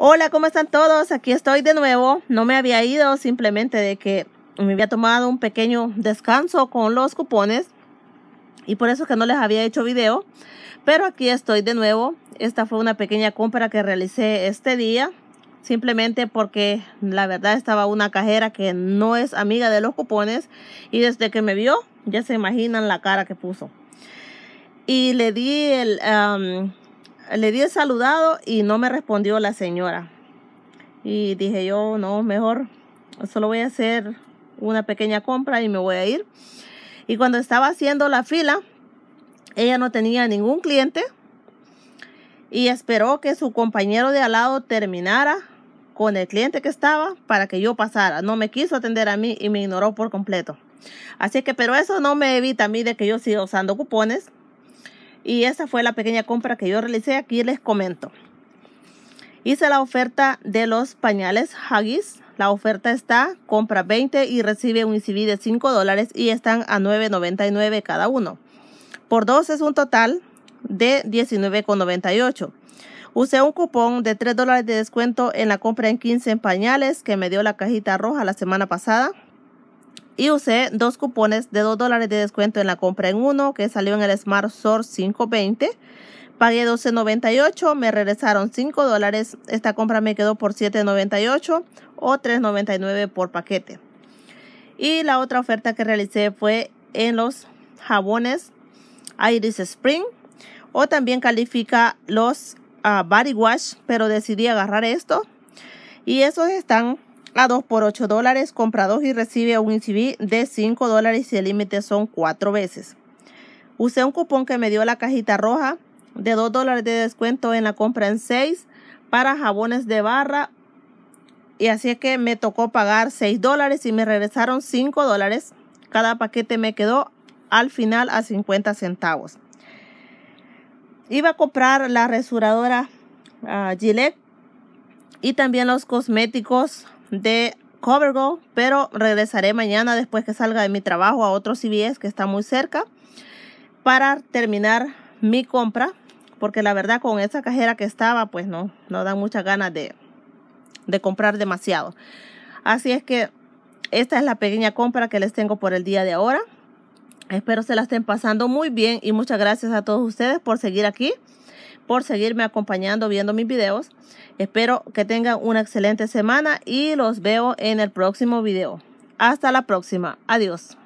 Hola, ¿cómo están todos? Aquí estoy de nuevo. No me había ido, simplemente de que me había tomado un pequeño descanso con los cupones y por eso que no les había hecho video. Pero aquí estoy de nuevo. Esta fue una pequeña compra que realicé este día. Simplemente porque la verdad estaba una cajera que no es amiga de los cupones. Y desde que me vio, ya se imaginan la cara que puso. Y le di el, um, le di el saludado y no me respondió la señora. Y dije yo, no, mejor, solo voy a hacer una pequeña compra y me voy a ir. Y cuando estaba haciendo la fila, ella no tenía ningún cliente y esperó que su compañero de al lado terminara con el cliente que estaba para que yo pasara. No me quiso atender a mí y me ignoró por completo. Así que, pero eso no me evita a mí de que yo siga usando cupones y esa fue la pequeña compra que yo realicé. Aquí les comento. Hice la oferta de los pañales Haggis. La oferta está, compra 20 y recibe un ICB de 5 dólares y están a 9.99 cada uno. Por dos es un total de 19.98. Usé un cupón de 3 dólares de descuento en la compra en 15 pañales que me dio la cajita roja la semana pasada y usé dos cupones de 2 dólares de descuento en la compra en uno que salió en el Smart Source 520. Pagué 12.98, me regresaron 5 dólares. Esta compra me quedó por 7.98 o 3.99 por paquete. Y la otra oferta que realicé fue en los jabones Iris Spring o también califica los ah, Body Wash, pero decidí agarrar esto. Y esos están a 2 por 8 dólares. Compra 2 y recibe un ICB de 5 dólares y el límite son 4 veces. Usé un cupón que me dio la cajita roja de 2 dólares de descuento en la compra en 6 para jabones de barra. Y así es que me tocó pagar 6 dólares y me regresaron 5 dólares. Cada paquete me quedó al final a 50 centavos. Iba a comprar la resuradora ah, Gillette y también los cosméticos de Covergo, pero regresaré mañana después que salga de mi trabajo a otro CVS que está muy cerca para terminar mi compra, porque la verdad con esa cajera que estaba, pues no, no dan muchas ganas de, de comprar demasiado. Así es que esta es la pequeña compra que les tengo por el día de ahora. Espero se la estén pasando muy bien y muchas gracias a todos ustedes por seguir aquí por seguirme acompañando viendo mis videos. Espero que tengan una excelente semana y los veo en el próximo video. Hasta la próxima. Adiós.